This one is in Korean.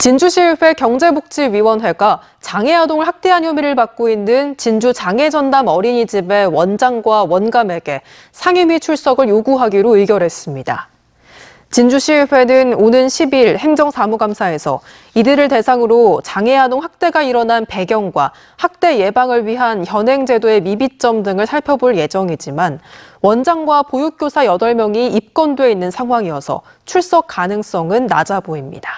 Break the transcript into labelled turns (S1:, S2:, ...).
S1: 진주시의회 경제복지위원회가 장애아동을 학대한 혐의를 받고 있는 진주 장애전담 어린이집의 원장과 원감에게 상임위 출석을 요구하기로 의결했습니다. 진주시의회는 오는 10일 행정사무감사에서 이들을 대상으로 장애아동 학대가 일어난 배경과 학대 예방을 위한 현행 제도의 미비점 등을 살펴볼 예정이지만 원장과 보육교사 8명이 입건돼 있는 상황이어서 출석 가능성은 낮아 보입니다.